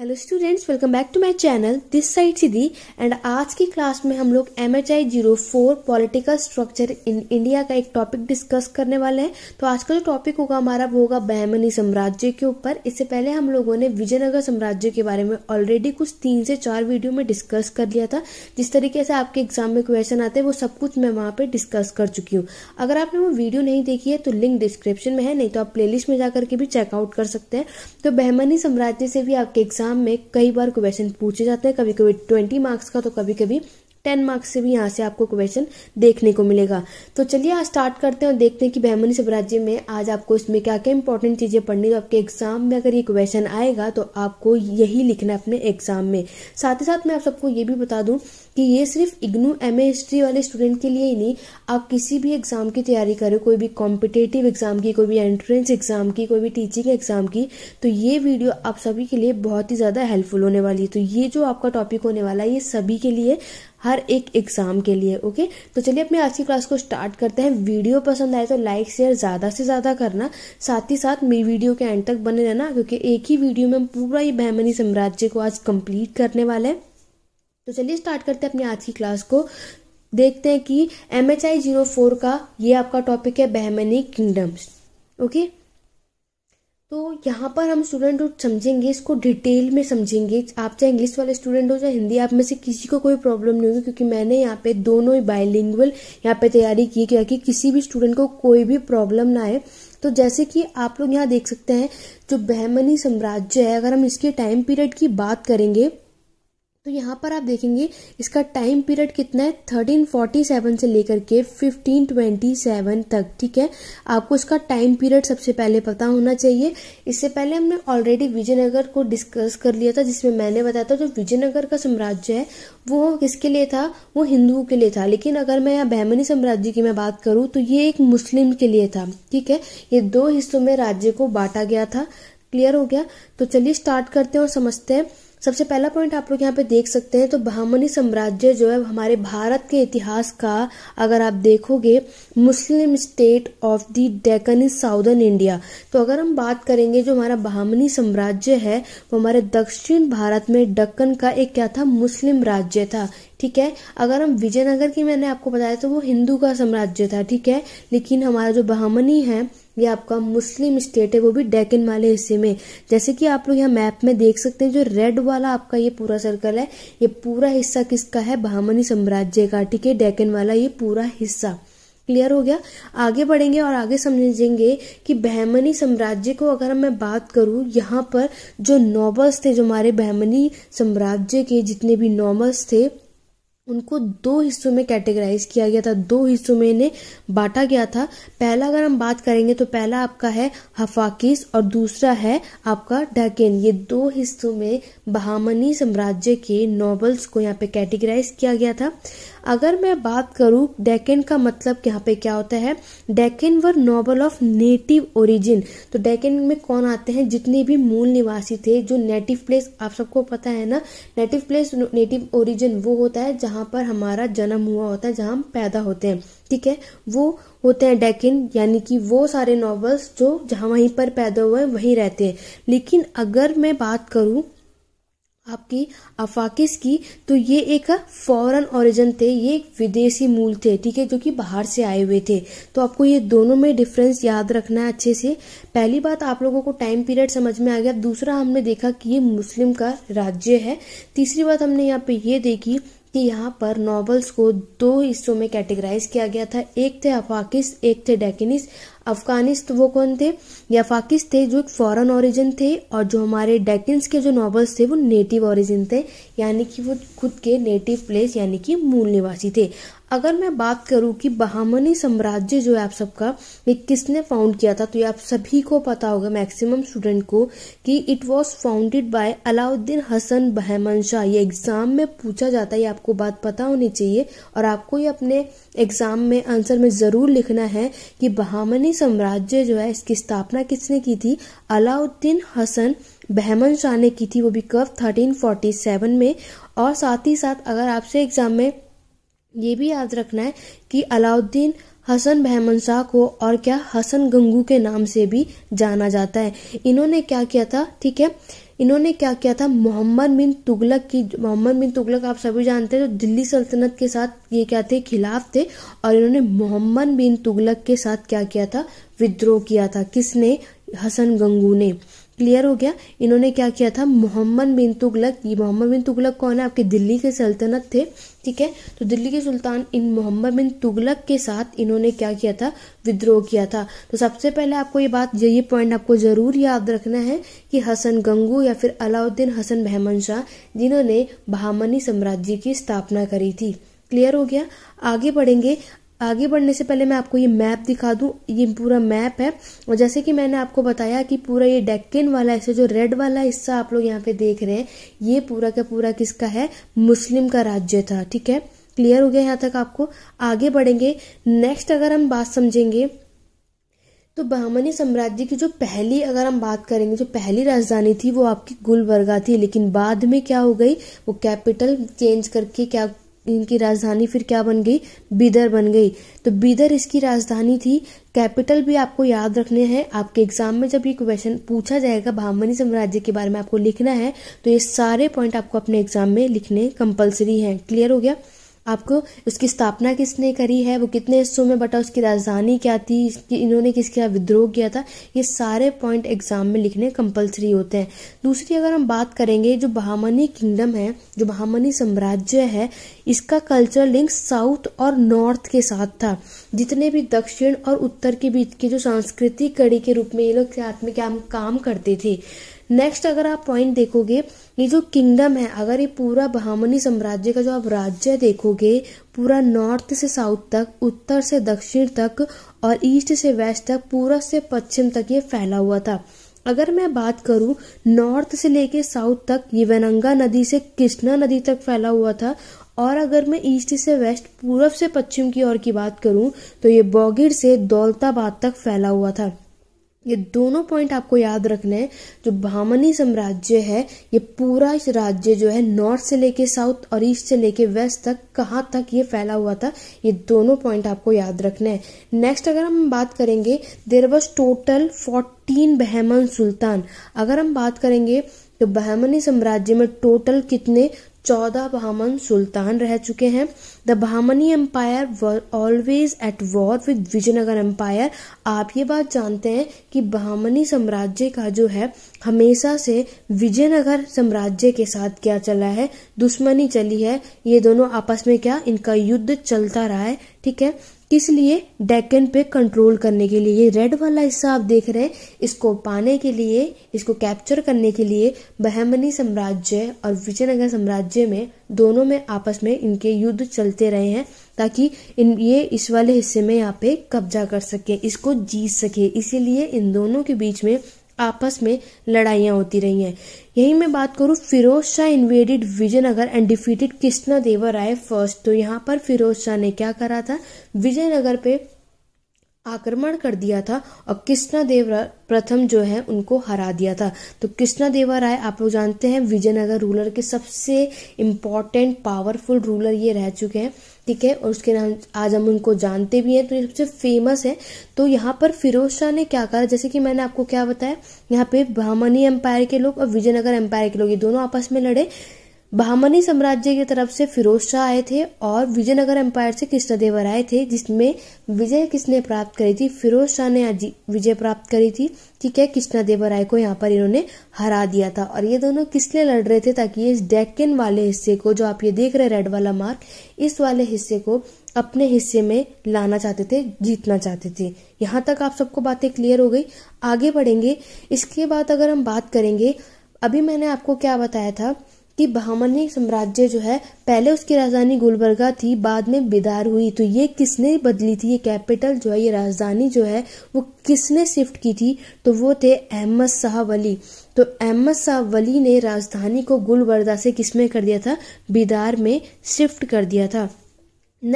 hello students welcome back to my channel this side Siddhi and आज की class में हम लोग M H I zero four political structure in India का एक टॉपिक डिस्कस करने वाले हैं तो आज का जो टॉपिक होगा हमारा वो होगा बहमनी साम्राज्य के ऊपर इससे पहले हम लोगों ने विजयनगर साम्राज्य के बारे में ऑलरेडी कुछ तीन से चार वीडियो में डिस्कस कर लिया था जिस तरीके से आपके एग्जाम में क्वेश्चन आते हैं वो सब कुछ मैं वहाँ पर डिस्कस कर चुकी हूँ अगर आपने वो वीडियो नहीं देखी है तो लिंक डिस्क्रिप्शन में है नहीं तो आप प्ले में जा के भी चेकआउट कर सकते हैं तो बहमनी साम्राज्य से भी आपके एग्जाम एग्जाम में कई बार क्वेश्चन पूछे जाते हैं कभी कभी ट्वेंटी मार्क्स का तो कभी कभी टेन मार्क्स से भी यहाँ से आपको क्वेश्चन देखने को मिलेगा तो चलिए आज स्टार्ट करते हैं और देखते हैं कि बहमनी स्वराज्य में आज आपको इसमें क्या क्या इंपॉर्टेंट चीज़ें पढ़नी तो आपके एग्जाम में अगर ये क्वेश्चन आएगा तो आपको यही लिखना है अपने एग्जाम में साथ ही साथ मैं आप सबको ये भी बता दूँ कि ये सिर्फ इग्नू एम हिस्ट्री वाले स्टूडेंट के लिए ही नहीं आप किसी भी एग्जाम की तैयारी करें कोई भी कॉम्पिटेटिव एग्जाम की कोई भी एंट्रेंस एग्जाम की कोई भी टीचिंग एग्जाम की तो ये वीडियो आप सभी के लिए बहुत ही ज़्यादा हेल्पफुल होने वाली है तो ये जो आपका टॉपिक होने वाला है ये सभी के लिए हर एक एग्जाम के लिए ओके तो चलिए अपनी आज की क्लास को स्टार्ट करते हैं वीडियो पसंद आए तो लाइक शेयर ज़्यादा से ज़्यादा करना साथ ही साथ मेरी वीडियो के एंड तक बने रहना क्योंकि एक ही वीडियो में हम पूरा ही बहमनी साम्राज्य को आज कंप्लीट करने वाले हैं तो चलिए स्टार्ट करते हैं अपनी आज की क्लास को देखते हैं कि M H I zero four का ये आपका टॉपिक है बहमनी किंगडम्स ओके तो यहाँ पर हम स्टूडेंट समझेंगे इसको डिटेल में समझेंगे आप चाहे इंग्लिश वाले स्टूडेंट हो चाहे हिंदी आप में से किसी को कोई प्रॉब्लम नहीं होगी क्योंकि मैंने यहाँ पे दोनों ही बायलिंगुअल यहाँ पे तैयारी की कि किसी भी स्टूडेंट को कोई भी प्रॉब्लम ना आए तो जैसे कि आप लोग यहाँ देख सकते हैं जो बहमनी साम्राज्य है अगर हम इसके टाइम पीरियड की बात करेंगे तो यहाँ पर आप देखेंगे इसका टाइम पीरियड कितना है थर्टीन फोर्टी सेवन से लेकर के फिफ्टीन ट्वेंटी सेवन तक ठीक है आपको इसका टाइम पीरियड सबसे पहले पता होना चाहिए इससे पहले हमने ऑलरेडी विजयनगर को डिस्कस कर लिया था जिसमें मैंने बताया था जो विजयनगर का साम्राज्य है वो किसके लिए था वो हिंदुओं के लिए था लेकिन अगर मैं यहाँ बहमनी साम्राज्य की मैं बात करूँ तो ये एक मुस्लिम के लिए था ठीक है ये दो हिस्सों में राज्य को बांटा गया था क्लियर हो गया तो चलिए स्टार्ट करते हैं और समझते हैं सबसे पहला पॉइंट आप लोग यहाँ पे देख सकते हैं तो बहामनी साम्राज्य जो है हमारे भारत के इतिहास का अगर आप देखोगे Muslim state of the Deccan in southern India तो अगर हम बात करेंगे जो हमारा बहामनी साम्राज्य है वो हमारे दक्षिण भारत में डक्कन का एक क्या था मुस्लिम राज्य था ठीक है अगर हम विजयनगर की मैंने आपको बताया तो वो हिंदू का साम्राज्य था ठीक है लेकिन हमारा जो बहमनी है ये आपका मुस्लिम स्टेट है वो भी डेकन वाले हिस्से में जैसे कि आप लोग यहाँ मैप में देख सकते हैं जो रेड वाला आपका ये पूरा सर्कल है ये पूरा हिस्सा किसका है बहामनी साम्राज्य का ठीक है डेकन वाला ये पूरा हिस्सा क्लियर हो गया आगे बढ़ेंगे और आगे समझेंगे कि बहमनी साम्राज्य को अगर मैं बात करूं यहाँ पर जो नॉबल्स थे जो हमारे बहमनी साम्राज्य के जितने भी नॉबल्स थे उनको दो हिस्सों में कैटेगराइज किया गया था दो हिस्सों में इन्हें बांटा गया था पहला अगर हम बात करेंगे तो पहला आपका है हफाकिस और दूसरा है आपका डैकेन ये दो हिस्सों में बहामनी साम्राज्य के नॉबल्स को यहाँ पे कैटेगराइज किया गया था अगर मैं बात करूँ डेकेन का मतलब यहाँ पे क्या होता है Deccan were noble of native origin तो डेकेन में कौन आते हैं जितने भी मूल निवासी थे जो नेटिव प्लेस आप सबको पता है ना नेटिव प्लेस नेटिव ओरिजिन वो होता है जहाँ पर हमारा जन्म हुआ होता है जहाँ हम पैदा होते हैं ठीक है वो होते हैं डेकिन यानी कि वो सारे नॉवल्स जो जहाँ वहीं पर पैदा हुए वहीं रहते हैं लेकिन अगर मैं बात करूँ आपकी अफाकिस की तो ये एक फॉरेन ओरिजिन थे ये एक विदेशी मूल थे ठीक है जो कि बाहर से आए हुए थे तो आपको ये दोनों में डिफरेंस याद रखना है अच्छे से पहली बात आप लोगों को टाइम पीरियड समझ में आ गया दूसरा हमने देखा कि ये मुस्लिम का राज्य है तीसरी बात हमने यहाँ पे ये देखी कि यहाँ पर नॉवल्स को दो हिस्सों में कैटेगराइज किया गया था एक थे अफाकिस एक थे डेकिनिस अफगानिस तो वो कौन थे या फाकिस थे जो एक फ़ॉरन ओरिजिन थे और जो हमारे डेकिन्स के जो नॉवल्स थे वो नेटिव ओरिजिन थे यानी कि वो खुद के नेटिव प्लेस यानी कि मूल निवासी थे अगर मैं बात करूँ कि बहामनी साम्राज्य जो है आप सबका ये किसने फाउंड किया था तो ये आप सभी को पता होगा मैक्सिमम स्टूडेंट को कि it was founded by Alauddin Hasan Bahman Shah ये एग्जाम में पूछा जाता है ये आपको बात पता होनी चाहिए और आपको ये अपने एग्जाम में आंसर में ज़रूर लिखना है कि बहामनी साम्राज्य जो है इसकी स्थापना किसने की थी अलाउद्दीन हसन बहमन शाह ने की थी वो भी कब थर्टीन में और साथ ही साथ अगर आपसे एग्जाम में ये भी याद रखना है कि अलाउद्दीन हसन बहमन शाह को और क्या हसन गंगू के नाम से भी जाना जाता है इन्होंने क्या किया था ठीक है इन्होंने क्या किया था मोहम्मद बिन तुगलक की मोहम्मद बिन तुगलक आप सभी जानते हैं जो दिल्ली सल्तनत के साथ ये क्या थे खिलाफ थे और इन्होंने मोहम्मद बिन तुगलक के साथ क्या किया था विद्रोह किया था किसने हसन गंगू ने क्लियर हो गया इन्होंने क्या किया था मोहम्मद बिन तुगलक ये मोहम्मद बिन तुगलक कौन है आपके दिल्ली के सल्तनत थे ठीक है तो दिल्ली के सुल्तान इन मोहम्मद बिन तुगलक के साथ इन्होंने क्या किया था विद्रोह किया था तो सबसे पहले आपको ये बात ये पॉइंट आपको जरूर याद रखना है कि हसन गंगू या फिर अलाउद्दीन हसन बहमन शाह जिन्होंने बहामनी साम्राज्य की स्थापना करी थी क्लियर हो गया आगे बढ़ेंगे आगे बढ़ने से पहले मैं आपको ये मैप दिखा दूँ ये पूरा मैप है और जैसे कि मैंने आपको बताया कि पूरा ये डेक्कन वाला हिस्सा जो रेड वाला हिस्सा आप लोग यहाँ पे देख रहे हैं ये पूरा का पूरा किसका है मुस्लिम का राज्य था ठीक है क्लियर हो गया यहाँ तक आपको आगे बढ़ेंगे नेक्स्ट अगर हम बात समझेंगे तो बहमनी साम्राज्य की जो पहली अगर हम बात करेंगे जो पहली राजधानी थी वो आपकी गुलबर्गा थी लेकिन बाद में क्या हो गई वो कैपिटल चेंज करके क्या इनकी राजधानी फिर क्या बन गई बीदर बन गई तो बीदर इसकी राजधानी थी कैपिटल भी आपको याद रखने हैं आपके एग्जाम में जब ये क्वेश्चन पूछा जाएगा भामनी साम्राज्य के बारे में आपको लिखना है तो ये सारे पॉइंट आपको अपने एग्जाम में लिखने कंपलसरी हैं क्लियर हो गया आपको उसकी स्थापना किसने करी है वो कितने हिस्सों में बटा उसकी राजधानी क्या थी इसकी इन्होंने किसके विद्रोह किया था ये सारे पॉइंट एग्जाम में लिखने कंपलसरी होते हैं दूसरी अगर हम बात करेंगे जो बहामनी किंगडम है जो बहामनी साम्राज्य है इसका कल्चर लिंक साउथ और नॉर्थ के साथ था जितने भी दक्षिण और उत्तर के बीच के जो सांस्कृतिक कड़ी के रूप में ये लोग साथ में काम काम करते थे नेक्स्ट अगर आप पॉइंट देखोगे ये जो किंगडम है अगर ये पूरा बहामनी साम्राज्य का जो आप राज्य देखोगे पूरा नॉर्थ से साउथ तक उत्तर से दक्षिण तक और ईस्ट से वेस्ट तक पूरा से पश्चिम तक ये फैला हुआ था अगर मैं बात करूं नॉर्थ से लेके साउथ तक ये वेनंगा नदी से कृष्णा नदी तक फैला हुआ था और अगर मैं ईस्ट से वेस्ट पूर्व से पश्चिम की ओर की बात करूं तो ये बोगिर से दौलताबाद तक फैला हुआ था ये दोनों पॉइंट आपको याद रखने हैं जो भामनी साम्राज्य है ये पूरा राज्य जो है नॉर्थ से लेके साउथ और ईस्ट से लेके वेस्ट तक कहाँ तक ये फैला हुआ था ये दोनों पॉइंट आपको याद रखने हैं नेक्स्ट अगर हम बात करेंगे there was total fourteen Bahman sultan अगर हम बात करेंगे तो बहमनी साम्राज्य में टोटल कितने चौदह बहामन सुल्तान रह चुके हैं the Bahmani empire always at war with Vijayanagar empire आप ये बात जानते हैं कि बहामनी साम्राज्य का जो है हमेशा से विजयनगर साम्राज्य के साथ क्या चला है दुश्मनी चली है ये दोनों आपस में क्या इनका युद्ध चलता रहा है ठीक है किस लिए डेकन पे कंट्रोल करने के लिए ये रेड वाला हिस्सा आप देख रहे हैं इसको पाने के लिए इसको कैप्चर करने के लिए बहमनी साम्राज्य और विजयनगर साम्राज्य में दोनों में आपस में इनके युद्ध चलते रहे हैं ताकि इन ये इस वाले हिस्से में यहाँ पे कब्जा कर सके इसको जीत सके इसीलिए इन दोनों के बीच में आपस में लड़ाइयाँ होती रही हैं यही मैं बात करूँ Firoz Shah invaded Vijayanagar and defeated Krishna Devar Raya first तो यहाँ पर फिरोज शाह ने क्या करा था विजयनगर पे आक्रमण कर दिया था और कृष्णा देव प्रथम जो है उनको हरा दिया था तो कृष्णा देवा राय आप लोग जानते हैं विजयनगर रूलर के सबसे इम्पॉर्टेंट पावरफुल रूलर ये रह चुके हैं ठीक है और उसके नाम आज हम उनको जानते भी हैं तो ये सबसे फेमस है तो यहाँ पर फिरोज शाह ने क्या कहा जैसे कि मैंने आपको क्या बताया यहाँ पे ब्राह्मणी एम्पायर के लोग और विजयनगर एम्पायर के लोग ये दोनों आपस में लड़े बहामनी साम्राज्य की तरफ से फिरोज शाह आए थे और विजयनगर एम्पायर से कृष्णदेवर आए थे जिसमें विजय किसने प्राप्त करी थी फिरोज शाह ने विजय प्राप्त करी थी ठीक है कृष्णदेवर राय को यहाँ पर इन्होंने हरा दिया था और ये दोनों किस लिए लड़ रहे थे ताकि ये इस डेक्कन वाले हिस्से को जो आप ये देख रहे हैं रेड वाला मार्क इस वाले हिस्से को अपने हिस्से में लाना चाहते थे जीतना चाहते थे यहाँ तक आप सबको बातें क्लियर हो गई आगे बढ़ेंगे इसके बाद अगर हम बात करेंगे अभी मैंने आपको क्या बताया था कि बहामनी साम्राज्य जो है पहले उसकी राजधानी गुलबर्गा थी बाद में बिदार हुई तो ये किसने बदली थी ये कैपिटल जो है ये राजधानी जो है वो किसने शिफ्ट की थी तो वो थे अहमद शाह वली तो अहमद शाह वली ने राजधानी को गुलबर्गा से किसमें कर दिया था बिदार में शिफ्ट कर दिया था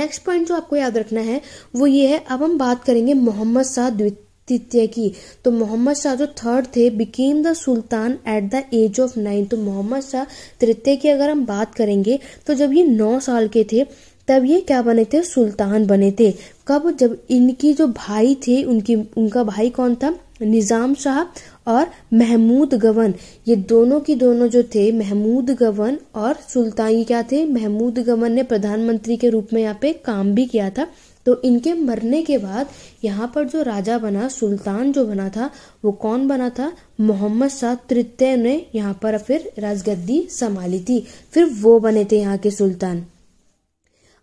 नेक्स्ट पॉइंट जो आपको याद रखना है वो ये है अब हम बात करेंगे मोहम्मद शाह द्वितीय तृतीय की तो मोहम्मद शाह जो थर्ड थे became the sultan at the age of nine तो मोहम्मद शाह तृतीय की अगर हम बात करेंगे तो जब ये नौ साल के थे तब ये क्या बने थे सुल्तान बने थे कब जब इनकी जो भाई थे उनकी उनका भाई कौन था निज़ाम शाह और महमूद गवन ये दोनों की दोनों जो थे महमूद गवन और सुल्तान ये क्या थे महमूद गवन ने प्रधानमंत्री के रूप में यहाँ पे काम भी किया था तो इनके मरने के बाद यहाँ पर जो राजा बना सुल्तान जो बना था वो कौन बना था मोहम्मद शाह तृतीय ने यहाँ पर फिर राजगद्दी संभाली थी फिर वो बने थे यहाँ के सुल्तान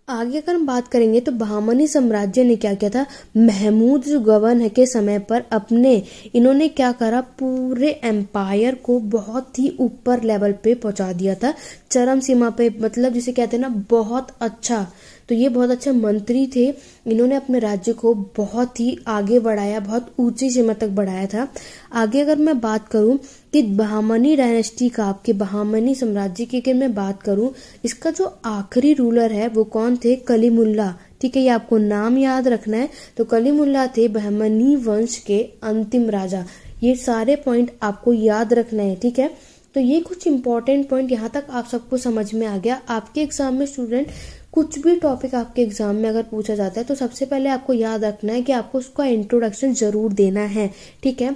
आगे अगर हम बात करेंगे तो बहामनी साम्राज्य ने क्या किया था महमूद गवर्न के समय पर अपने इन्होंने क्या करा पूरे एम्पायर को बहुत ही ऊपर लेवल पे पहुंचा दिया था चरम सीमा पे मतलब जिसे कहते हैं ना बहुत अच्छा तो ये बहुत अच्छे मंत्री थे इन्होंने अपने राज्य को बहुत ही आगे बढ़ाया बहुत ऊंची सीमा तक बढ़ाया था आगे अगर मैं बात करूं कि बहामनी डायनेस्टी का आपके बहामनी साम्राज्य की अगर मैं बात करूं इसका जो आखिरी रूलर है वो कौन थे कलीमुल्ला ठीक है ये आपको नाम याद रखना है तो कलीमुल्ला थे बहमनी वंश के अंतिम राजा ये सारे पॉइंट आपको याद रखना है ठीक है तो ये कुछ इंपॉर्टेंट पॉइंट यहाँ तक आप सबको समझ में आ गया आपके एग्जाम में स्टूडेंट कुछ भी टॉपिक आपके एग्जाम में अगर पूछा जाता है तो सबसे पहले आपको याद रखना है कि आपको उसका इंट्रोडक्शन जरूर देना है ठीक है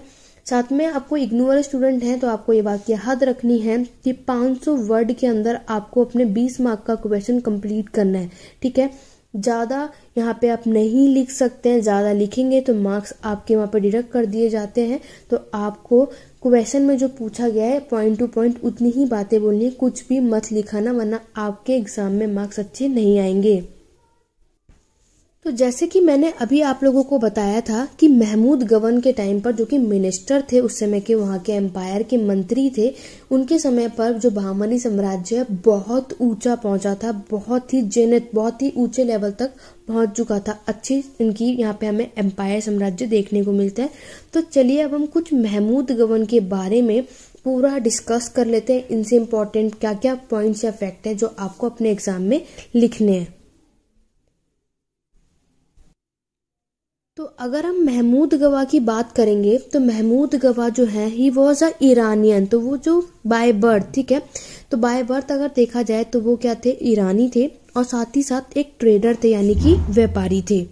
साथ में आपको इग्नोर स्टूडेंट हैं तो आपको ये बात याद रखनी है कि 500 वर्ड के अंदर आपको अपने 20 मार्क का क्वेश्चन कंप्लीट करना है ठीक है ज़्यादा यहाँ पे आप नहीं लिख सकते हैं ज़्यादा लिखेंगे तो मार्क्स आपके वहाँ पर डिडक्ट कर दिए जाते हैं तो आपको क्वेश्चन में जो पूछा गया है पॉइंट टू पॉइंट उतनी ही बातें बोलनी है कुछ भी मत लिखाना वरना आपके एग्जाम में मार्क्स अच्छे नहीं आएंगे तो जैसे कि मैंने अभी आप लोगों को बताया था कि महमूद गवन के टाइम पर जो कि मिनिस्टर थे उस समय के वहाँ के एम्पायर के मंत्री थे उनके समय पर जो बहामनी साम्राज्य है बहुत ऊंचा पहुंचा था बहुत ही जेनित बहुत ही ऊंचे लेवल तक पहुंच चुका था अच्छी इनकी यहाँ पे हमें एम्पायर साम्राज्य देखने को मिलता है तो चलिए अब हम कुछ महमूद गवन के बारे में पूरा डिस्कस कर लेते हैं इनसे इम्पोर्टेंट क्या क्या पॉइंट्स या फैक्ट हैं जो आपको अपने एग्जाम में लिखने हैं तो अगर हम महमूद गवा की बात करेंगे तो महमूद गवा जो है ही वो अ ईरानियन तो वो जो बाय बर्थ ठीक है तो बाय बर्थ अगर देखा जाए तो वो क्या थे ईरानी थे और साथ ही साथ एक ट्रेडर थे यानी कि व्यापारी थे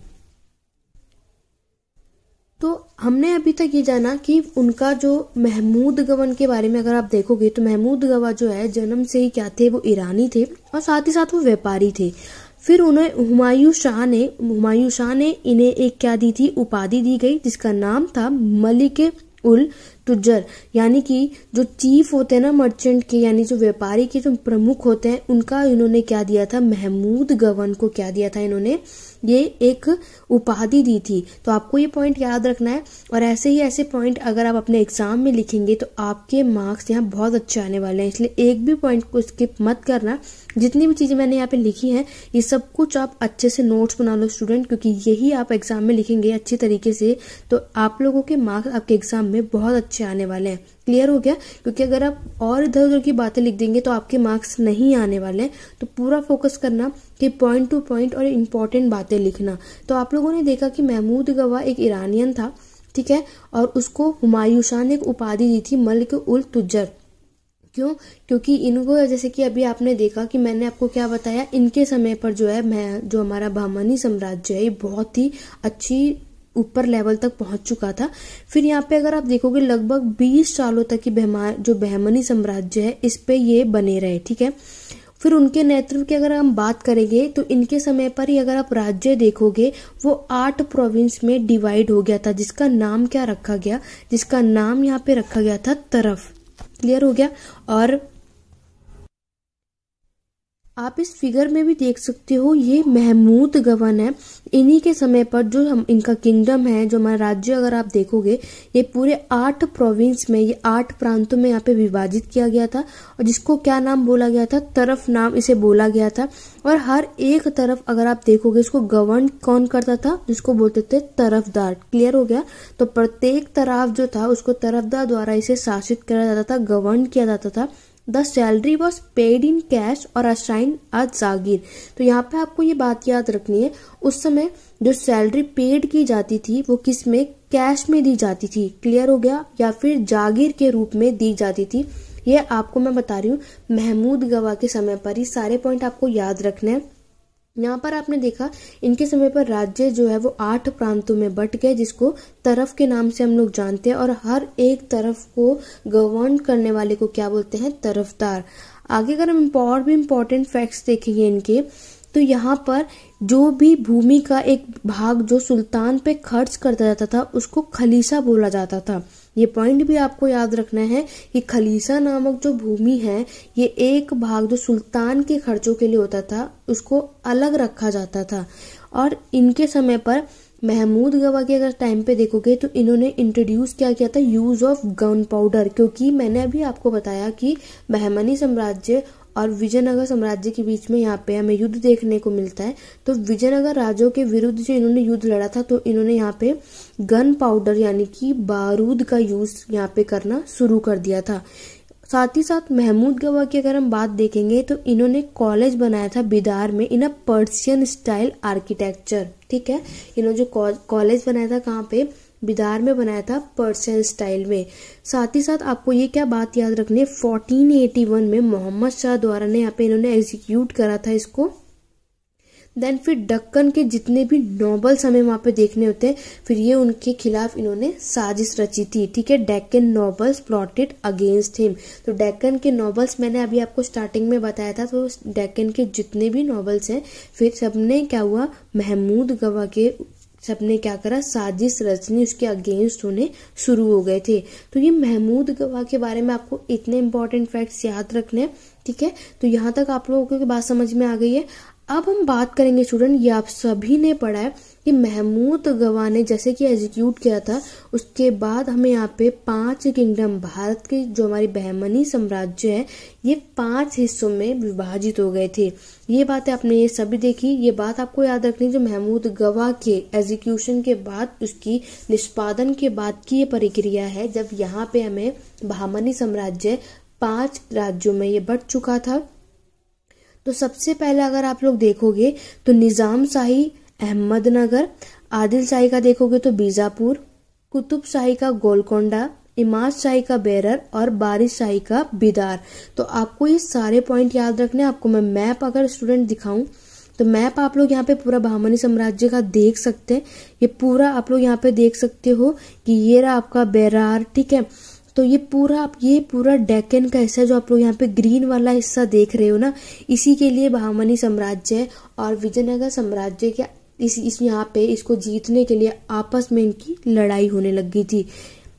तो हमने अभी तक ये जाना कि उनका जो महमूद गवन के बारे में अगर आप देखोगे तो महमूद गवा जो है जन्म से ही क्या थे वो ईरानी थे और साथ ही साथ वो व्यापारी थे फिर उन्हें हुमायूं शाह ने हुमायूं शाह ने इन्हें एक क्या दी थी उपाधि दी गई जिसका नाम था मलिक उल टुजर यानी कि जो चीफ होते हैं ना मर्चेंट के यानी जो व्यापारी के जो प्रमुख होते हैं उनका इन्होंने क्या दिया था महमूद गवन को क्या दिया था इन्होंने ये एक उपाधि दी थी तो आपको ये पॉइंट याद रखना है और ऐसे ही ऐसे पॉइंट अगर आप अपने एग्जाम में लिखेंगे तो आपके मार्क्स यहाँ बहुत अच्छे आने वाले हैं इसलिए एक भी पॉइंट को स्किप मत करना जितनी भी चीज़ें मैंने यहाँ पे लिखी हैं ये सब कुछ आप अच्छे से नोट्स बना लो स्टूडेंट क्योंकि यही आप एग्जाम में लिखेंगे अच्छे तरीके से तो आप लोगों के मार्क्स आपके एग्जाम में बहुत अच्छे आने वाले हैं क्लियर हो गया क्योंकि अगर आप और इधर उधर की बातें लिख देंगे तो आपके मार्क्स नहीं आने वाले हैं तो पूरा फोकस करना कि पॉइंट टू पॉइंट और इम्पॉर्टेंट बातें लिखना तो आप लोगों ने देखा कि महमूद गवा एक ईरानियन था ठीक है और उसको हुमायूं शाह ने एक उपाधि दी थी मलिक उल तुजर क्यों क्योंकि इनको जैसे कि अभी आपने देखा कि मैंने आपको क्या बताया इनके समय पर जो है मैं जो हमारा बहमनी साम्राज्य है ये बहुत ही अच्छी ऊपर लेवल तक पहुंच चुका था फिर यहाँ पे अगर आप देखोगे लगभग 20 सालों तक की बहमा जो बहमनी साम्राज्य है इस पे ये बने रहे ठीक है फिर उनके नेतृत्व की अगर हम बात करेंगे तो इनके समय पर ही अगर आप राज्य देखोगे वो आठ प्रोविंस में डिवाइड हो गया था जिसका नाम क्या रखा गया जिसका नाम यहाँ पे रखा गया था तरफ क्लियर हो गया और आप इस फिगर में भी देख सकते हो ये महमूद गवन है इन्हीं के समय पर जो हम इनका किंगडम है जो हमारा राज्य अगर आप देखोगे ये पूरे आठ प्रोविंस में ये आठ प्रांतों में यहाँ पे विभाजित किया गया था और जिसको क्या नाम बोला गया था तरफ नाम इसे बोला गया था और हर एक तरफ अगर आप देखोगे इसको गवर्न कौन करता था जिसको बोलते थे तरफदार क्लियर हो गया तो प्रत्येक तरफ जो था उसको तरफदार द्वारा इसे शासित किया जाता था गवर्न किया जाता था the salary was paid in cash और असाइन अ जागीर तो यहाँ पे आपको ये बात याद रखनी है उस समय जो सैलरी पेड की जाती थी वो किस में कैश में दी जाती थी क्लियर हो गया या फिर जागीर के रूप में दी जाती थी ये आपको मैं बता रही हूँ महमूद गवा के समय पर ही सारे पॉइंट आपको याद रखने हैं यहाँ पर आपने देखा इनके समय पर राज्य जो है वो आठ प्रांतों में बट गए जिसको तरफ के नाम से हम लोग जानते हैं और हर एक तरफ को गवर्न करने वाले को क्या बोलते हैं तरफदार आगे अगर हम और भी इम्पोर्टेंट फैक्ट्स देखेंगे इनके तो यहाँ पर जो भी भूमि का एक भाग जो सुल्तान पे खर्च करता जाता था उसको खलीसा बोला जाता था ये पॉइंट भी आपको याद रखना है कि खलीसा नामक जो भूमि है ये एक भाग जो सुल्तान के खर्चों के लिए होता था उसको अलग रखा जाता था और इनके समय पर महमूद गवा के अगर टाइम पे देखोगे तो इन्होंने इंट्रोड्यूस क्या किया था यूज़ ऑफ गन पाउडर क्योंकि मैंने अभी आपको बताया कि बहमनी साम्राज्य और विजयनगर साम्राज्य के बीच में यहाँ पे हमें युद्ध देखने को मिलता है तो विजयनगर राजों के विरुद्ध जो इन्होंने युद्ध लड़ा था तो इन्होंने यहाँ पे गन पाउडर यानी कि बारूद का यूज यहाँ पे करना शुरू कर दिया था साथ ही साथ महमूद गवा की अगर हम बात देखेंगे तो इन्होंने कॉलेज बनाया था बिदार में in a Persian style architecture ठीक है इन्होंने जो कॉलेज बनाया था कहाँ पे बिदार में बनाया था पर्सियन स्टाइल में साथ ही साथ आपको ये क्या बात याद रखनी है वन में मोहम्मद शाह द्वारा ने यहाँ पे इन्होंने एग्जीक्यूट करा था इसको देन फिर डक्कन के जितने भी नॉबल्स हमें वहाँ पे देखने होते हैं फिर ये उनके खिलाफ इन्होंने साजिश रची थी ठीक है Deccan nobles plotted against him तो डेक्कन के नॉबल्स मैंने अभी आपको स्टार्टिंग में बताया था तो डेक्कन के जितने भी नॉबल्स हैं फिर सबने क्या हुआ महमूद गवा के सबने क्या करा साजिश रचनी उसके अगेंस्ट होने शुरू हो गए थे तो ये महमूद गवाह के बारे में आपको इतने इंपॉर्टेंट फैक्ट्स याद रखने हैं ठीक है तो यहाँ तक आप लोगों को बात समझ में आ गई है अब हम बात करेंगे स्टूडेंट ये आप सभी ने पढ़ा है कि महमूद गवा ने जैसे कि एग्जीक्यूट किया था उसके बाद हमें यहाँ पे पांच किंगडम भारत के जो हमारी बहमनी साम्राज्य है ये पांच हिस्सों में विभाजित हो गए थे ये है आपने ये सभी देखी ये बात आपको याद रखनी जो महमूद गवा के एग्जीक्यूशन के बाद उसकी निष्पादन के बाद की ये प्रक्रिया है जब यहाँ पे हमें बहमनी साम्राज्य पांच राज्यों में ये बढ़ चुका था तो सबसे पहले अगर आप लोग देखोगे तो निज़ाम शाही अहमदनगर आदिल शाही का देखोगे तो बीजापुर कुतुब शाही का गोलकोंडा इमाद शाही का बैरर और बारिश शाही का बिदार तो आपको ये सारे पॉइंट याद रखने आपको मैं मैप अगर स्टूडेंट दिखाऊं तो मैप आप लोग यहाँ पे पूरा बहामनी साम्राज्य का देख सकते हैं ये पूरा आप लोग यहाँ पे देख सकते हो कि ये रहा आपका बैरार ठीक है तो ये पूरा आप ये पूरा डेक्कन का हिस्सा जो आप लोग यहाँ पे ग्रीन वाला हिस्सा देख रहे हो ना इसी के लिए बहामनी साम्राज्य और विजयनगर साम्राज्य के इस इस यहाँ पे इसको जीतने के लिए आपस में इनकी लड़ाई होने लगी थी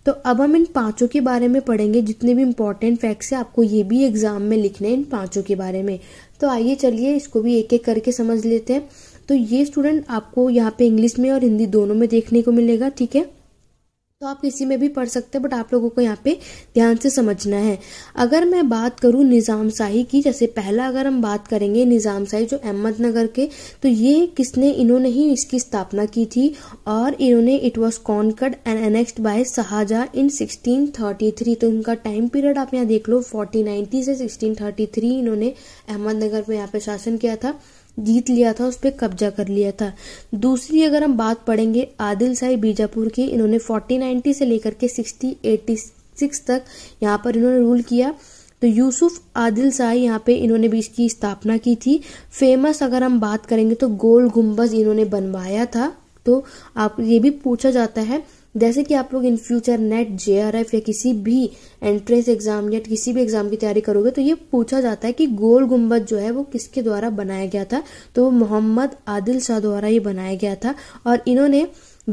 तो अब हम इन पांचों के बारे में पढ़ेंगे जितने भी इम्पोर्टेंट फैक्ट्स हैं आपको ये भी एग्जाम में लिखने हैं इन पांचों के बारे में तो आइए चलिए इसको भी एक एक करके समझ लेते हैं तो ये स्टूडेंट आपको यहाँ पे इंग्लिश में और हिंदी दोनों में देखने को मिलेगा ठीक है तो आप किसी में भी पढ़ सकते हैं बट आप लोगों को यहाँ पे ध्यान से समझना है अगर मैं बात करूँ निज़ाम शाही की जैसे पहला अगर हम बात करेंगे निज़ाम शाही जो अहमदनगर के तो ये किसने इन्होंने ही इसकी स्थापना की थी और इन्होंने it was conquered and annexed by Shahjahan in 1633 तो इनका टाइम पीरियड आप यहाँ देख लो फोर्टी से सिक्सटीन इन्होंने अहमदनगर पर यहाँ पे शासन किया था जीत लिया था उस पर कब्जा कर लिया था दूसरी अगर हम बात पढ़ेंगे आदिल शाही बीजापुर की इन्होंने 1490 से लेकर के सिक्स तक यहाँ पर इन्होंने रूल किया तो यूसुफ आदिल शाह यहाँ पे इन्होंने भी इसकी स्थापना की थी फेमस अगर हम बात करेंगे तो गोल गुम्बज इन्होंने बनवाया था तो आप ये भी पूछा जाता है जैसे कि आप लोग इन फ्यूचर नेट जे या किसी भी एंट्रेंस एग्जाम या किसी भी एग्जाम की तैयारी करोगे तो ये पूछा जाता है कि गोल गुम्बद जो है वो किसके द्वारा बनाया गया था तो वो मोहम्मद आदिल शाह द्वारा ये बनाया गया था और इन्होंने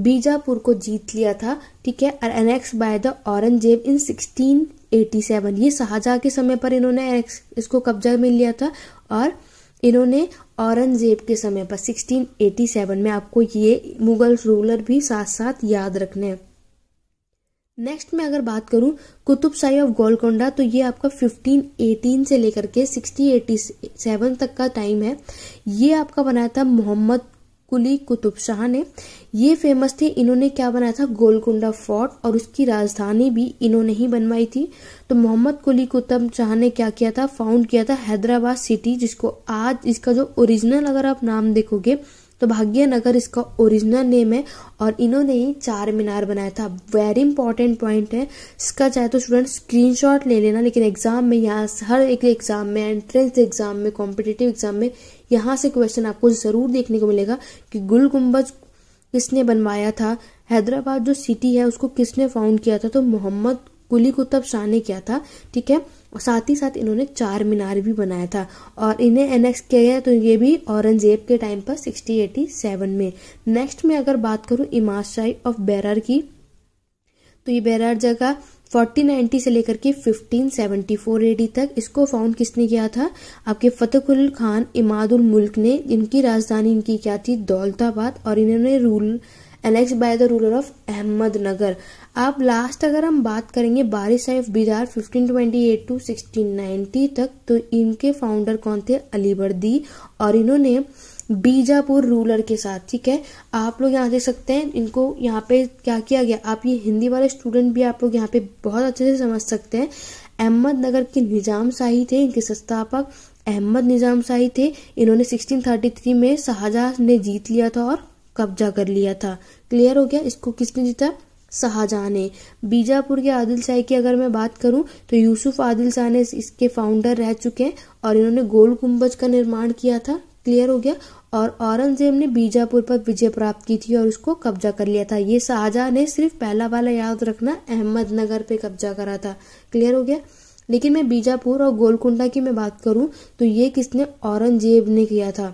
बीजापुर को जीत लिया था ठीक है और annex by the Aurangzeb in seven ये शाहजहाँ के समय पर इन्होंने इसको कब्जा में लिया था और इन्होंने औरंगजेब के समय पर 1687 में आपको ये मुगल रूलर भी साथ साथ याद रखने हैं नेक्स्ट में अगर बात करूं कुतुब शाही ऑफ गोलकोंडा तो ये आपका 1518 से लेकर के 1687 तक का टाइम है ये आपका बनाया था मोहम्मद कुली कुतुब शाह ने ये फेमस थे इन्होंने क्या बनाया था गोलकुंडा फोर्ट और उसकी राजधानी भी इन्होंने ही बनवाई थी तो मोहम्मद कुली कुतुब शाह ने क्या किया था फाउंड किया था हैदराबाद सिटी जिसको आज इसका जो ओरिजिनल अगर आप नाम देखोगे तो भाग्यनगर इसका ओरिजिनल नेम है और इन्होंने ही चार मीनार बनाया था वेरी इंपॉर्टेंट पॉइंट है इसका चाहे तो स्टूडेंट स्क्रीनशॉट ले लेना लेकिन एग्जाम में यहाँ हर एक एग्जाम में एंट्रेंस एग्जाम में कॉम्पिटेटिव एग्जाम में यहाँ से क्वेश्चन आपको ज़रूर देखने को मिलेगा कि गुल गुम्बज किसने बनवाया था हैदराबाद जो सिटी है उसको किसने फाउंड किया था तो मोहम्मद कुली कुतब शाह ने किया था ठीक है और साथ ही साथ इन्होंने चार मीनार भी बनाया था और इन्हें एनेक्स किया गया तो ये भी औरंगजेब के टाइम पर सिक्सटी एटी सेवन में नेक्स्ट में अगर बात करूँ इमाद शाही ऑफ बैरार की तो ये बैरार जगह 1490 से लेकर के 1574 एडी तक इसको फाउंड किसने किया था आपके फतेहकुल खान इमादुल मुल्क ने इनकी राजधानी इनकी क्या थी दौलताबाद और इन्होंने rule annex by the ruler of Ahmednagar अब लास्ट अगर हम बात करेंगे बारी फिफ्टीन बिदार 1528 टू 1690 तक तो इनके फाउंडर कौन थे अलीबर्दी और इन्होंने बीजापुर रूलर के साथ ठीक है आप लोग यहाँ देख सकते हैं इनको यहाँ पे क्या किया गया आप ये हिंदी वाले स्टूडेंट भी आप लोग यहाँ पे बहुत अच्छे से समझ सकते हैं अहमदनगर के निजाम शाही थे इनके संस्थापक अहमद निजाम शाही थे इन्होंने 1633 में शाहजहां ने जीत लिया था और कब्जा कर लिया था क्लियर हो गया इसको किसने जीता शाहजहां ने बीजापुर के आदिल शाही की अगर मैं बात करूं तो यूसुफ आदिल शाह ने इसके फाउंडर रह चुके हैं और इन्होंने गोल गुम्बज का निर्माण किया था क्लियर हो गया और औरंगजेब ने बीजापुर पर विजय प्राप्त की थी और उसको कब्जा कर लिया था ये शाहजहां ने सिर्फ पहला वाला याद रखना अहमदनगर पे कब्जा करा था क्लियर हो गया लेकिन मैं बीजापुर और गोलकुंडा की मैं बात करूं तो ये किसने औरंगजेब ने किया था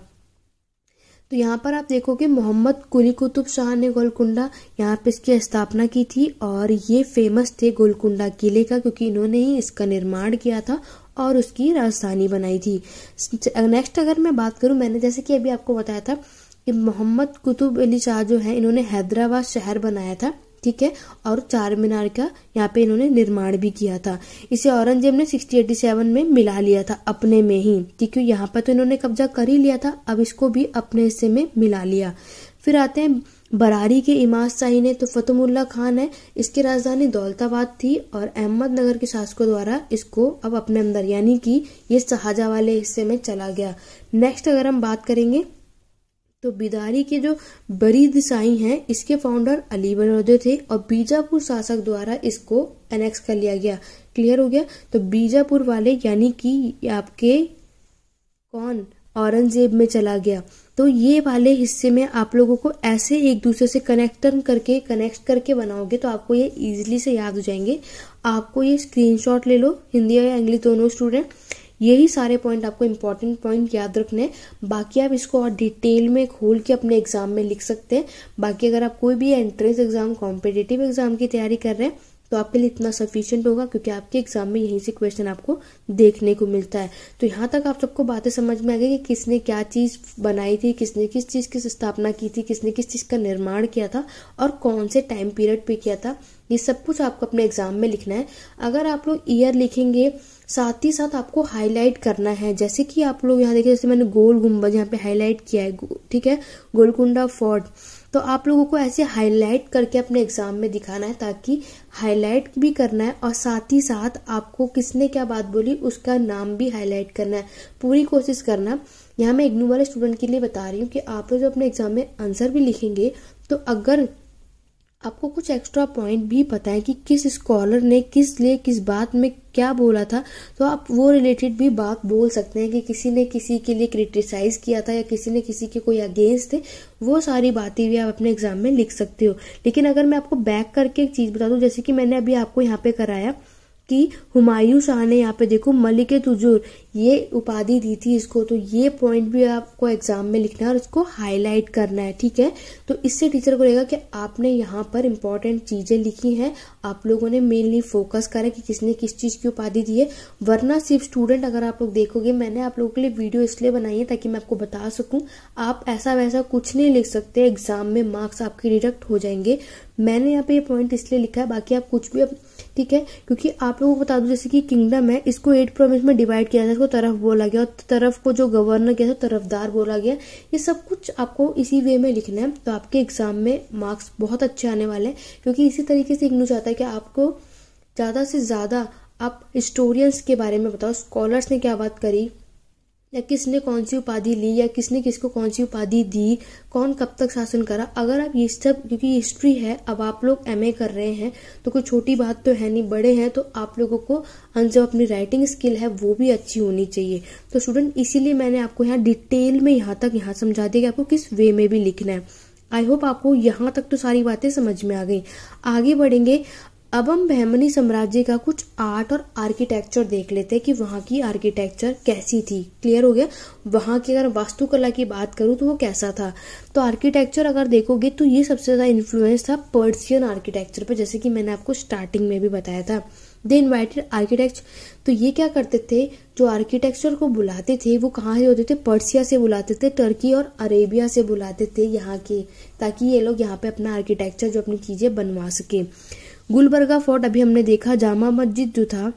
तो यहाँ पर आप देखोगे मोहम्मद कुली कुतुब शाह ने गोलकुंडा यहाँ पे इसकी स्थापना की थी और ये फेमस थे गोलकुंडा किले का क्योंकि इन्होंने ही इसका निर्माण किया था और उसकी राजधानी बनाई थी नेक्स्ट अगर मैं बात करूँ मैंने जैसे कि अभी आपको बताया था कि मोहम्मद कुतुब अली शाह जो है इन्होंने हैदराबाद शहर बनाया था ठीक है और चार मीनार का यहाँ पे इन्होंने निर्माण भी किया था इसे औरंगजेब ने सिक्सटी एटी सेवन में मिला लिया था अपने में ही क्योंकि यहाँ पर तो इन्होंने कब्जा कर ही लिया था अब इसको भी अपने हिस्से में मिला लिया फिर आते हैं बरारी के इमाद शाही ने तो फतमुल्ला खान है इसकी राजधानी दौलताबाद थी और अहमदनगर के शासकों द्वारा इसको अब अपने अंदर यानी कि ये शाहजहा वाले हिस्से में चला गया नेक्स्ट अगर हम बात करेंगे तो बिदारी के जो बरीद शाही हैं इसके फाउंडर अली बनौदे थे और बीजापुर शासक द्वारा इसको एनेक्स कर लिया गया क्लियर हो गया तो बीजापुर वाले यानी कि आपके कौन औरंगजेब में चला गया तो ये वाले हिस्से में आप लोगों को ऐसे एक दूसरे से कनेक्टन करके कनेक्ट करके बनाओगे तो आपको ये इजीली से याद हो जाएंगे आपको ये स्क्रीनशॉट ले लो हिंदी या इंग्लिश दोनों स्टूडेंट यही सारे पॉइंट आपको इंपॉर्टेंट पॉइंट याद रखने हैं बाकी आप इसको और डिटेल में खोल के अपने एग्जाम में लिख सकते हैं बाकी अगर आप कोई भी एंट्रेंस एग्जाम कॉम्पिटेटिव एग्जाम की तैयारी कर रहे हैं तो आपके लिए इतना सफिशियंट होगा क्योंकि आपके एग्जाम में यहीं से क्वेश्चन आपको देखने को मिलता है तो यहाँ तक आप सबको बातें समझ में आ गई कि किसने क्या चीज़ बनाई थी किसने किस चीज़ की स्थापना की थी किसने किस चीज़ का निर्माण किया था और कौन से टाइम पीरियड पे किया था ये सब कुछ आपको अपने एग्जाम में लिखना है अगर आप लोग ईयर लिखेंगे साथ ही साथ आपको हाईलाइट करना है जैसे कि आप लोग यहाँ देखिए जैसे मैंने गोल गुम्बद यहाँ पे हाईलाइट किया है ठीक है गोलकुंडा फोर्ट तो आप लोगों को ऐसे हाईलाइट करके अपने एग्जाम में दिखाना है ताकि हाईलाइट भी करना है और साथ ही साथ आपको किसने क्या बात बोली उसका नाम भी हाईलाइट करना है पूरी कोशिश करना यहाँ मैं इग्नू वाले स्टूडेंट के लिए बता रही हूँ कि आप लोग जब अपने एग्जाम में आंसर भी लिखेंगे तो अगर आपको कुछ एक्स्ट्रा पॉइंट भी पता है कि किस स्कॉलर ने किस लिए किस बात में क्या बोला था तो आप वो रिलेटेड भी बात बोल सकते हैं कि किसी ने किसी के लिए क्रिटिसाइज़ किया था या किसी ने किसी के कोई अगेंस्ट थे वो सारी बातें भी आप अपने एग्जाम में लिख सकते हो लेकिन अगर मैं आपको बैक करके एक चीज़ बता दूँ जैसे कि मैंने अभी आपको यहाँ पे कराया कि हुमायूं शाह ने यहाँ पे देखो मलिक तुजूर ये उपाधि दी थी इसको तो ये पॉइंट भी आपको एग्जाम में लिखना है और इसको हाईलाइट करना है ठीक है तो इससे टीचर को लगेगा कि आपने यहाँ पर इंपॉर्टेंट चीज़ें लिखी हैं आप लोगों ने मेनली फोकस करा कि किसने किस चीज़ की उपाधि दी है वरना सिर्फ स्टूडेंट अगर आप लोग देखोगे मैंने आप लोगों के लिए वीडियो इसलिए बनाई है ताकि मैं आपको बता सकूँ आप ऐसा वैसा कुछ नहीं लिख सकते एग्जाम में मार्क्स आपके डिडक्ट हो जाएंगे मैंने यहाँ पे ये पॉइंट इसलिए लिखा है बाकी आप कुछ भी अब ठीक है क्योंकि आप लोगों को बता दूं जैसे कि किंगडम है इसको एट प्रोविंस में डिवाइड किया था इसको तरफ बोला गया और तरफ को जो गवर्नर किया था तरफदार बोला गया ये सब कुछ आपको इसी वे में लिखना है तो आपके एग्जाम में मार्क्स बहुत अच्छे आने वाले हैं क्योंकि इसी तरीके से इग्नू चाहता है कि आपको ज़्यादा से ज़्यादा आप हिस्टोरियंस के बारे में बताओ स्कॉलर्स ने क्या बात करी या किसने कौन सी उपाधि ली या किसने किसको कौन सी उपाधि दी कौन कब तक शासन करा अगर आप ये सब क्योंकि हिस्ट्री है अब आप लोग एम कर रहे हैं तो कोई छोटी बात तो है नहीं बड़े हैं तो आप लोगों को जो अपनी राइटिंग स्किल है वो भी अच्छी होनी चाहिए तो स्टूडेंट इसीलिए मैंने आपको यहाँ डिटेल में यहाँ तक यहाँ समझा दिया कि आपको किस वे में भी लिखना है आई होप आपको यहाँ तक तो सारी बातें समझ में आ गई आगे बढ़ेंगे अब हम बहमनी साम्राज्य का कुछ आर्ट और आर्किटेक्चर देख लेते हैं कि वहाँ की आर्किटेक्चर कैसी थी क्लियर हो गया वहाँ की अगर वास्तुकला की बात करूँ तो वो कैसा था तो आर्किटेक्चर अगर देखोगे तो ये सबसे ज़्यादा इन्फ्लुएंस था पर्सियन आर्किटेक्चर पर जैसे कि मैंने आपको स्टार्टिंग में भी बताया था दे इन्वाइटेड आर्किटेक्ट तो ये क्या करते थे जो आर्किटेक्चर को बुलाते थे वो कहाँ से होते थे पर्सिया से बुलाते थे टर्की और अरेबिया से बुलाते थे यहाँ के ताकि ये लोग यहाँ पे अपना आर्किटेक्चर जो अपनी चीज़ें बनवा सकें गुलबर्गा फोर्ट अभी हमने देखा जामा मस्जिद जो था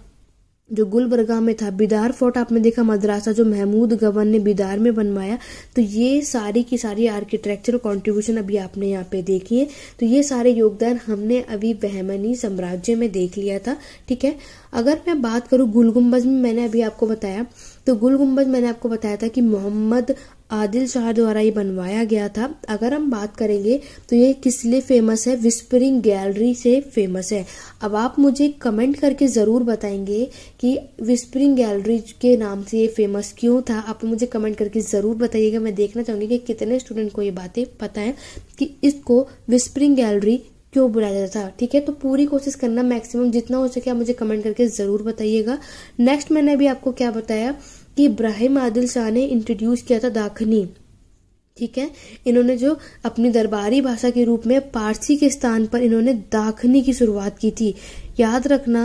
जो गुलबर्गा में था बिदार फोर्ट आपने देखा मद्रासा जो महमूद गवन ने बिदार में बनवाया तो ये सारी की सारी आर्किटेक्चर कंट्रीब्यूशन अभी आपने यहाँ पे देखी है तो ये सारे योगदान हमने अभी बहमनी साम्राज्य में देख लिया था ठीक है अगर मैं बात करूँ गुलगुम्बज में मैंने अभी आपको बताया तो गुल गुम्बद मैंने आपको बताया था कि मोहम्मद आदिल शाह द्वारा ये बनवाया गया था अगर हम बात करेंगे तो ये किस लिए फेमस है विस्परिंग गैलरी से फेमस है अब आप मुझे कमेंट करके ज़रूर बताएंगे कि विस्परिंग गैलरी के नाम से ये फेमस क्यों था आप मुझे कमेंट करके ज़रूर बताइएगा मैं देखना चाहूँगी कि कितने स्टूडेंट को ये बातें पता है कि इसको विस्परिंग गैलरी क्यों बुलाया जाता था ठीक है तो पूरी कोशिश करना मैक्सिमम जितना हो सके आप मुझे कमेंट करके ज़रूर बताइएगा नेक्स्ट मैंने अभी आपको क्या बताया कि इब्राहिम आदिल शाह ने इंट्रोड्यूस किया था दाखनी ठीक है इन्होंने जो अपनी दरबारी भाषा के रूप में पारसी के स्थान पर इन्होंने दाखनी की शुरुआत की थी याद रखना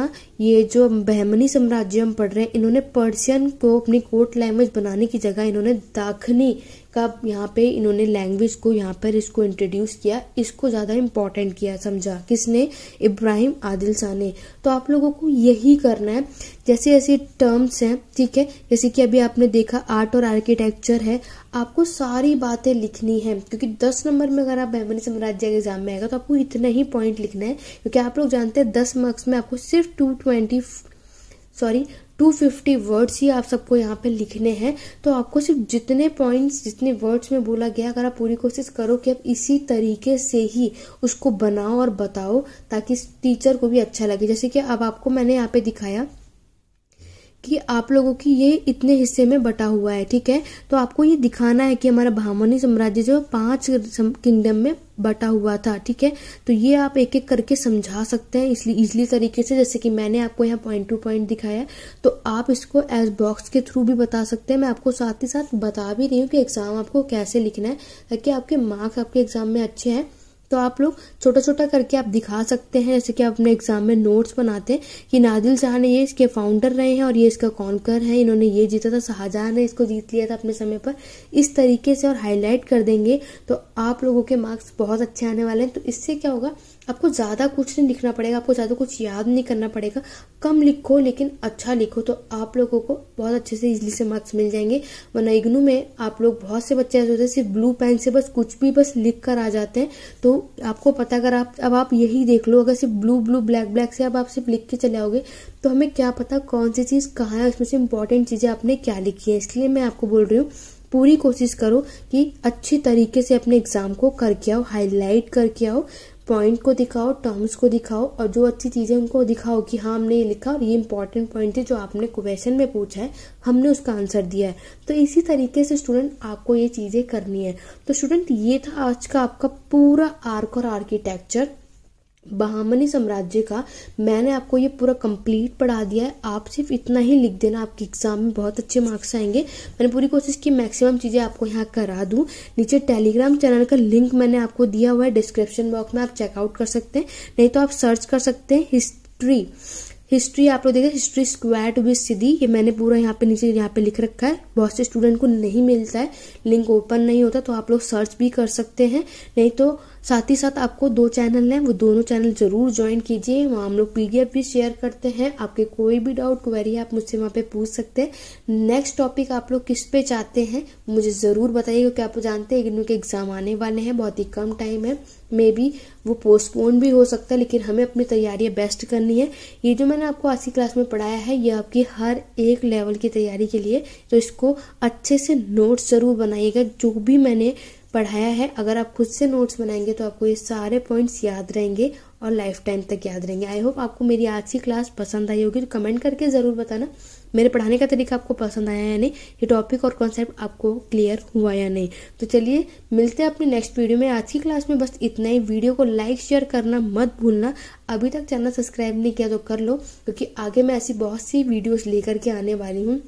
ये जो बहमनी साम्राज्य हम पढ़ रहे हैं इन्होंने पर्शियन को अपनी कोर्ट लैंग्वेज बनाने की जगह इन्होंने दाखनी का यहाँ पे इन्होंने लैंग्वेज को यहाँ पर इसको इंट्रोड्यूस किया इसको ज़्यादा इम्पॉर्टेंट किया समझा किसने इब्राहिम आदिल शाह ने तो आप लोगों को यही करना है जैसे ऐसे टर्म्स हैं ठीक है जैसे कि अभी आपने देखा आर्ट और आर्किटेक्चर है आपको सारी बातें लिखनी है क्योंकि दस नंबर में अगर आप बहमनी साम्राज्य के एग्जाम में आएगा तो आपको इतना ही पॉइंट लिखना है क्योंकि आप लोग जानते हैं दस मार्क्स में आपको सिर्फ टू ट्वेंटी सॉरी 250 वर्ड्स ही आप सबको यहाँ पे लिखने हैं तो आपको सिर्फ जितने पॉइंट्स जितने वर्ड्स में बोला गया अगर आप पूरी कोशिश करो कि आप इसी तरीके से ही उसको बनाओ और बताओ ताकि टीचर को भी अच्छा लगे जैसे कि अब आपको मैंने यहाँ पे दिखाया कि आप लोगों की ये इतने हिस्से में बटा हुआ है ठीक है तो आपको ये दिखाना है कि हमारा ब्राह्मणी साम्राज्य जो पांच किंगडम में बटा हुआ था ठीक है तो ये आप एक एक करके समझा सकते हैं इसलिए इजली तरीके से जैसे कि मैंने आपको यहाँ पॉइंट टू पॉइंट दिखाया तो आप इसको एज बॉक्स के थ्रू भी बता सकते हैं मैं आपको साथ ही साथ बता भी रही हूँ कि एग्ज़ाम आपको कैसे लिखना है ताकि आपके मार्क्स आपके एग्ज़ाम में अच्छे हैं तो आप लोग छोटा छोटा करके आप दिखा सकते हैं जैसे कि आप अपने एग्जाम में नोट्स बनाते हैं कि नादिल शाह ने ये इसके फाउंडर रहे हैं और ये इसका कॉन्कर है इन्होंने ये जीता था शाहजहां ने इसको जीत लिया था अपने समय पर इस तरीके से और हाईलाइट कर देंगे तो आप लोगों के मार्क्स बहुत अच्छे आने वाले हैं तो इससे क्या होगा आपको ज़्यादा कुछ नहीं लिखना पड़ेगा आपको ज़्यादा कुछ याद नहीं करना पड़ेगा कम लिखो लेकिन अच्छा लिखो तो आप लोगों को बहुत अच्छे से इजली से मार्क्स मिल जाएंगे वरना इग्नू में आप लोग बहुत से बच्चे ऐसे होते हैं सिर्फ ब्लू पेन से बस कुछ भी बस लिख कर आ जाते हैं तो आपको पता अगर आप अब आप यही देख लो अगर सिर्फ ब्लू ब्लू ब्लैक ब्लैक से अब आप सिर्फ लिख के चले आओगे तो हमें क्या पता कौन सी चीज़ कहाँ है उसमें से इम्पॉर्टेंट चीज़ें आपने क्या लिखी है इसलिए मैं आपको बोल रही हूँ पूरी कोशिश करो कि अच्छे तरीके से अपने एग्ज़ाम को करके आओ हाईलाइट करके आओ पॉइंट को दिखाओ टर्म्स को दिखाओ और जो अच्छी चीज़ें उनको दिखाओ कि हाँ हमने ये लिखा और ये इंपॉर्टेंट पॉइंट है जो आपने क्वेश्चन में पूछा है हमने उसका आंसर दिया है तो इसी तरीके से स्टूडेंट आपको ये चीज़ें करनी है तो स्टूडेंट ये था आज का आपका पूरा आर्क और आर्किटेक्चर बहामनी साम्राज्य का मैंने आपको ये पूरा कंप्लीट पढ़ा दिया है आप सिर्फ इतना ही लिख देना आपके एग्जाम में बहुत अच्छे मार्क्स आएंगे मैंने पूरी कोशिश की मैक्सिमम चीज़ें आपको यहाँ करा दूँ नीचे टेलीग्राम चैनल का लिंक मैंने आपको दिया हुआ है डिस्क्रिप्शन बॉक्स में आप चेकआउट कर सकते हैं नहीं तो आप सर्च कर सकते हैं हिस्ट्री हिस्ट्री आप लोग देखें हिस्ट्री स्क्वायर टू बी सीधी ये मैंने पूरा यहाँ पे नीचे यहाँ पे लिख रखा है बहुत से स्टूडेंट को नहीं मिलता है लिंक ओपन नहीं होता तो आप लोग सर्च भी कर सकते हैं नहीं तो साथ ही साथ आपको दो चैनल हैं वो दोनों चैनल ज़रूर ज्वाइन कीजिए वहाँ हम लोग पीडीएफ भी शेयर करते हैं आपके कोई भी डाउट क्वेरी आप मुझसे वहाँ पे पूछ सकते हैं नेक्स्ट टॉपिक आप लोग किस पे चाहते हैं मुझे ज़रूर बताइए क्योंकि आप जानते हैं इग्नू के एग्ज़ाम आने वाले हैं बहुत ही कम टाइम है मे बी वो पोस्टपोन भी हो सकता है लेकिन हमें अपनी तैयारियाँ बेस्ट करनी है ये जो मैंने आपको आज की क्लास में पढ़ाया है ये आपकी हर एक लेवल की तैयारी के लिए तो इसको अच्छे से नोट्स ज़रूर बनाइएगा जो भी मैंने पढ़ाया है अगर आप खुद से नोट्स बनाएंगे तो आपको ये सारे पॉइंट्स याद रहेंगे और लाइफ टाइम तक याद रहेंगे आई होप आपको मेरी आज की क्लास पसंद आई होगी तो कमेंट करके ज़रूर बताना मेरे पढ़ाने का तरीका आपको पसंद आया या नहीं ये टॉपिक और कॉन्सेप्ट आपको क्लियर हुआ या नहीं तो चलिए मिलते हैं अपने नेक्स्ट वीडियो में आज की क्लास में बस इतना ही वीडियो को लाइक शेयर करना मत भूलना अभी तक चैनल सब्सक्राइब नहीं किया तो कर लो क्योंकि आगे मैं ऐसी बहुत सी वीडियोज़ लेकर के आने वाली हूँ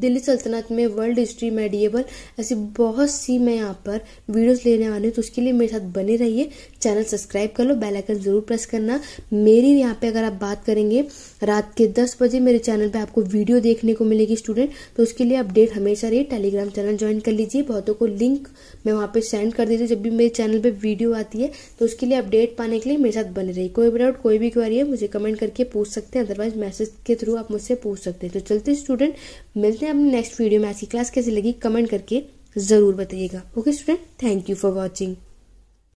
दिल्ली सल्तनत में वर्ल्ड हिस्ट्री मेडिएबल ऐसी बहुत सी मैं यहाँ पर वीडियोस लेने वाली हूँ तो उसके लिए मेरे साथ बने रहिए चैनल सब्सक्राइब कर लो बेल आइकन ज़रूर प्रेस करना मेरी यहाँ पे अगर आप बात करेंगे रात के दस बजे मेरे चैनल पे आपको वीडियो देखने को मिलेगी स्टूडेंट तो उसके लिए अपडेट हमेशा रही टेलीग्राम चैनल ज्वाइन कर लीजिए बहुतों को लिंक मैं वहाँ पे सेंड कर देती हूँ जब भी मेरे चैनल पे वीडियो आती है तो उसके लिए अपडेट पाने के लिए मेरे साथ बने रही कोई भी डाउट कोई भी क्वारी है मुझे कमेंट करके पूछ सकते हैं अदरवाइज मैसेज के थ्रू आप मुझसे पूछ सकते हैं तो चलते स्टूडेंट मिलते हैं अपने नेक्स्ट वीडियो में आज की क्लास कैसी लगी कमेंट करके ज़रूर बताइएगा okay student thank you for watching